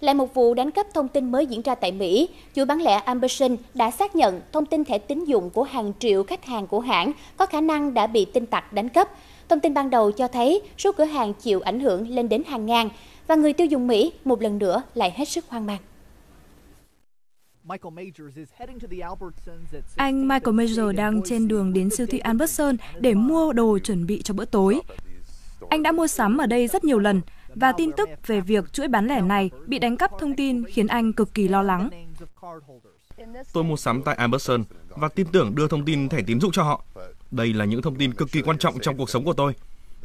Lại một vụ đánh cắp thông tin mới diễn ra tại Mỹ, chuỗi bán lẻ Amazon đã xác nhận thông tin thẻ tín dụng của hàng triệu khách hàng của hãng có khả năng đã bị tin tặc đánh cắp. Thông tin ban đầu cho thấy số cửa hàng chịu ảnh hưởng lên đến hàng ngàn và người tiêu dùng Mỹ một lần nữa lại hết sức hoang mang. Anh Michael Major đang trên đường đến siêu thị Albertson để mua đồ chuẩn bị cho bữa tối. Anh đã mua sắm ở đây rất nhiều lần và tin tức về việc chuỗi bán lẻ này bị đánh cắp thông tin khiến anh cực kỳ lo lắng. Tôi mua sắm tại Amazon và tin tưởng đưa thông tin thẻ tín dụng cho họ. Đây là những thông tin cực kỳ quan trọng trong cuộc sống của tôi.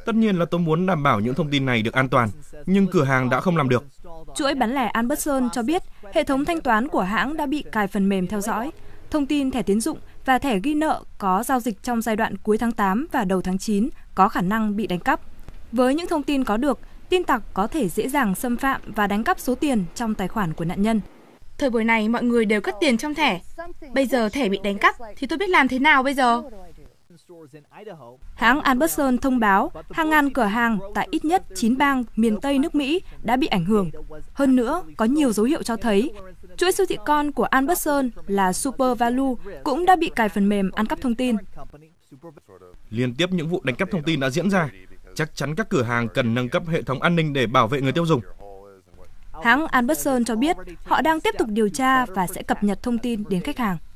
Tất nhiên là tôi muốn đảm bảo những thông tin này được an toàn, nhưng cửa hàng đã không làm được. Chuỗi bán lẻ Amazon cho biết hệ thống thanh toán của hãng đã bị cài phần mềm theo dõi. Thông tin thẻ tín dụng và thẻ ghi nợ có giao dịch trong giai đoạn cuối tháng 8 và đầu tháng 9 có khả năng bị đánh cắp. Với những thông tin có được, tin tặc có thể dễ dàng xâm phạm và đánh cắp số tiền trong tài khoản của nạn nhân. Thời buổi này mọi người đều cất tiền trong thẻ. Bây giờ thẻ bị đánh cắp thì tôi biết làm thế nào bây giờ? Hãng Albertson thông báo hàng ngàn cửa hàng tại ít nhất 9 bang miền Tây nước Mỹ đã bị ảnh hưởng. Hơn nữa, có nhiều dấu hiệu cho thấy chuỗi siêu thị con của Albertson là Super Value cũng đã bị cài phần mềm ăn cắp thông tin. Liên tiếp những vụ đánh cắp thông tin đã diễn ra, chắc chắn các cửa hàng cần nâng cấp hệ thống an ninh để bảo vệ người tiêu dùng. Hãng Albertson cho biết họ đang tiếp tục điều tra và sẽ cập nhật thông tin đến khách hàng.